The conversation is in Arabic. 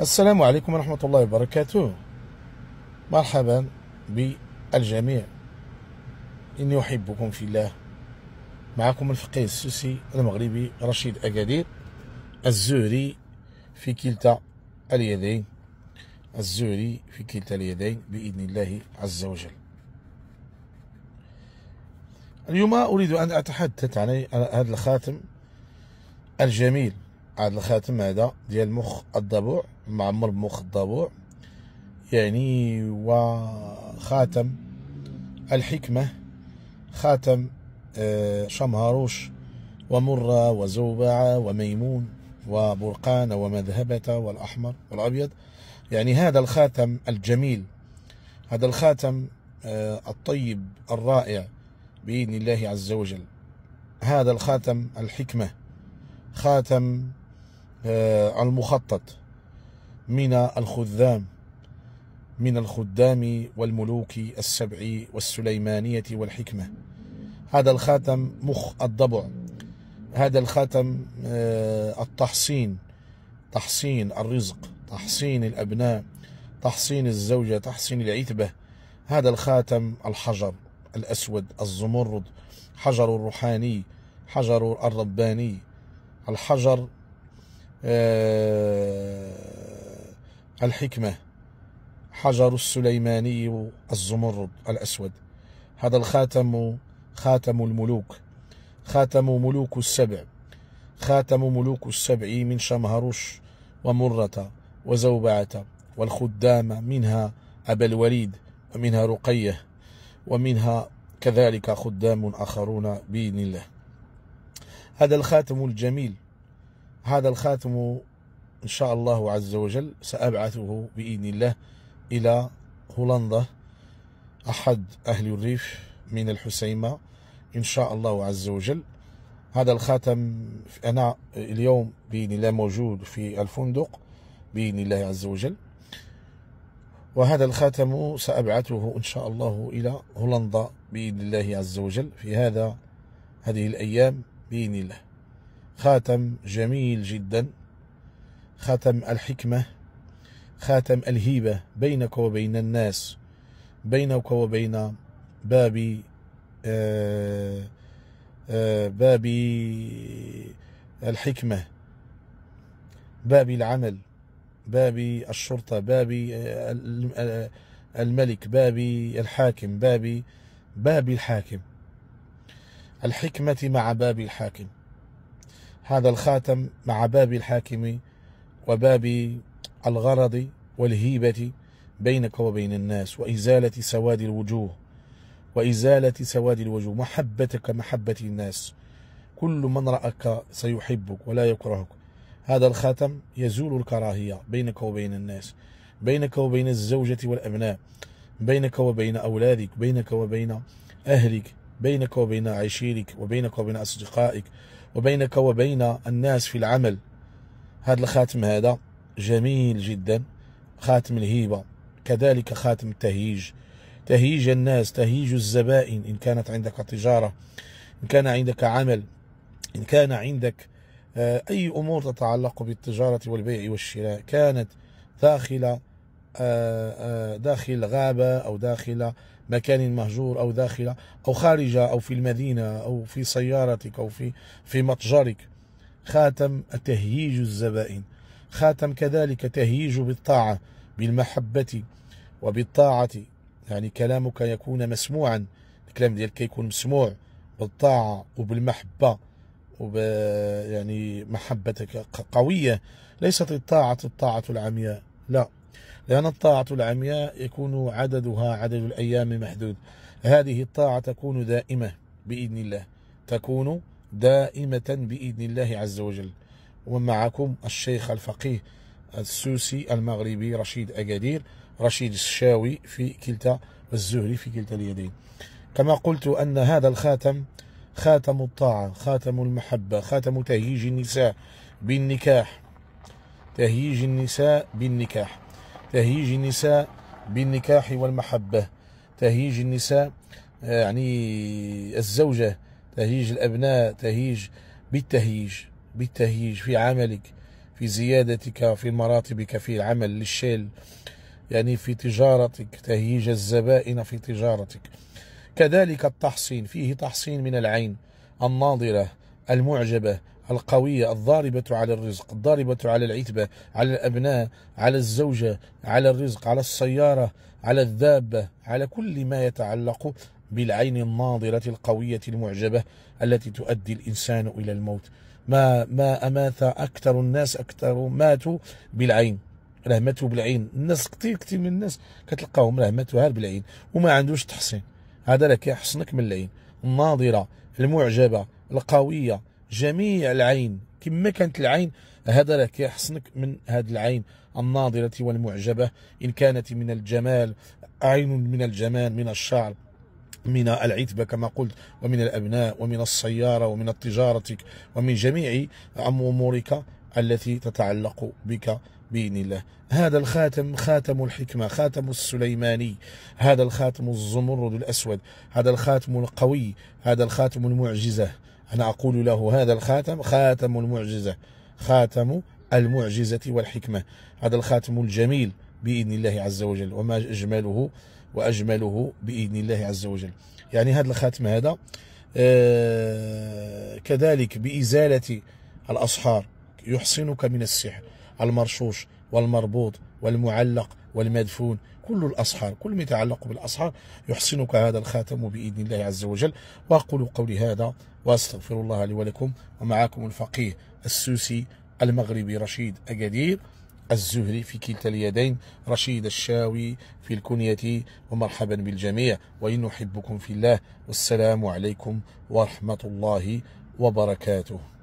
السلام عليكم ورحمة الله وبركاته مرحبا بالجميع إني أحبكم في الله معكم الفقيه السوسي المغربي رشيد أكادير الزهري في كلتا اليدين الزهري في كلتا اليدين بإذن الله عز وجل اليوم أريد أن أتحدث عن هذا الخاتم الجميل هذا الخاتم هذا ديال مخ الضبوع معمر بمخ الضبوع يعني وخاتم الحكمة خاتم آه، شمهروش ومرة وزوبعة وميمون وبرقان ومذهبة والأحمر والأبيض يعني هذا الخاتم الجميل هذا الخاتم آه، الطيب الرائع بإذن الله عز وجل هذا الخاتم الحكمة خاتم آه، المخطط من الخذام من الخدام والملوك السبع والسليمانية والحكمة هذا الخاتم مخ الضبع هذا الخاتم آه، التحصين تحصين الرزق تحصين الأبناء تحصين الزوجة تحصين العتبة هذا الخاتم الحجر الأسود الزمرد حجر الروحاني حجر الرباني الحجر آه، الحكمة حجر السليماني الزمرد الأسود هذا الخاتم خاتم الملوك خاتم ملوك السبع خاتم ملوك السبع من شمهرش ومرة وزوبعة والخدام منها أبا الوليد ومنها رقية ومنها كذلك خدام آخرون بإذن الله هذا الخاتم الجميل هذا الخاتم إن شاء الله عز وجل سأبعثه بإذن الله إلى هولندا أحد أهل الريف من الحسيمة إن شاء الله عز وجل هذا الخاتم أنا اليوم بإذن الله موجود في الفندق بإذن الله عز وجل وهذا الخاتم سأبعثه إن شاء الله إلى هولندا بإذن الله عز وجل في هذا هذه الأيام بإذن الله خاتم جميل جدا خاتم الحكمة خاتم الهيبة بينك وبين الناس بينك وبين باب آآ آه، آآ آه، باب الحكمة باب العمل باب الشرطة باب آه، الملك باب الحاكم باب باب الحاكم الحكمة مع باب الحاكم هذا الخاتم مع باب الحاكم وباب الغرض والهيبة بينك وبين الناس وإزالة سواد الوجوه وإزالة سواد الوجوه محبتك محبة الناس كل من رأك سيحبك ولا يكرهك هذا الخاتم يزول الكراهية بينك وبين الناس بينك وبين الزوجة والأبناء بينك وبين أولادك بينك وبين أهلك بينك وبين عشيرك وبينك وبين أصدقائك وبينك وبين الناس في العمل هذا الخاتم هذا جميل جدا خاتم الهيبة كذلك خاتم التهييج تهييج الناس تهييج الزبائن إن كانت عندك تجارة إن كان عندك عمل إن كان عندك آه، أي أمور تتعلق بالتجارة والبيع والشراء كانت داخل آه، آه، داخل غابة أو داخل مكان مهجور أو داخل أو خارج أو في المدينة أو في سيارتك أو في في متجرك خاتم تهييج الزبائن خاتم كذلك تهيج بالطاعة بالمحبة وبالطاعة يعني كلامك يكون مسموعا الكلام ديالك يكون مسموع بالطاعة وبالمحبة وب يعني محبتك قوية ليست الطاعة الطاعة العمياء لا لأن الطاعة العمياء يكون عددها عدد الأيام محدود هذه الطاعة تكون دائمة بإذن الله تكون دائمة بإذن الله عز وجل ومعكم الشيخ الفقيه السوسي المغربي رشيد أكادير رشيد الشاوي في كلتا الزهري في كلتا اليدين كما قلت أن هذا الخاتم خاتم الطاعة خاتم المحبة خاتم تهييج النساء بالنكاح تهييج النساء بالنكاح تهيج النساء بالنكاح والمحبة تهيج النساء آه، يعني الزوجة تهيج الأبناء تهيج بالتهيج بالتهيج في عملك في زيادتك في مراتبك في العمل للشيل يعني في تجارتك تهيج الزبائن في تجارتك كذلك التحصين فيه تحصين من العين الناظرة المعجبة القوية الضاربة على الرزق الضاربة على العتبة على الأبناء على الزوجة على الرزق على السيارة على الدابة على كل ما يتعلق بالعين الناظرة القوية المعجبة التي تؤدي الإنسان إلى الموت ما ما أمات أكثر الناس أكثر ماتوا بالعين رهمته بالعين الناس كثير كثير من الناس كتلقاهم رهمتها بالعين وما عندوش تحصين هذا لك يحصنك من العين الناظرة المعجبة القوية جميع العين كما كانت العين هذا لك يحصنك من هذه العين الناظرة والمعجبة إن كانت من الجمال عين من الجمال من الشعر من العتبة كما قلت ومن الأبناء ومن السيارة ومن تجارتك ومن جميع أمورك التي تتعلق بك بإذن الله هذا الخاتم خاتم الحكمة خاتم السليماني هذا الخاتم الزمرد الأسود هذا الخاتم القوي هذا الخاتم المعجزة أنا أقول له هذا الخاتم خاتم المعجزة خاتم المعجزة والحكمة هذا الخاتم الجميل بإذن الله عز وجل وما أجمله وأجمله بإذن الله عز وجل يعني هذا الخاتم هذا آه كذلك بإزالة الأصحار يحصنك من السحر المرشوش والمربوط والمعلق والمدفون كل الأصحار كل ما يتعلق بالأصحار يحسنك هذا الخاتم بإذن الله عز وجل وأقول قولي هذا وأستغفر الله لي ولكم ومعكم الفقيه السوسي المغربي رشيد أكادير الزهري في كلتا اليدين رشيد الشاوي في الكنية ومرحبا بالجميع وإن نحبكم في الله والسلام عليكم ورحمة الله وبركاته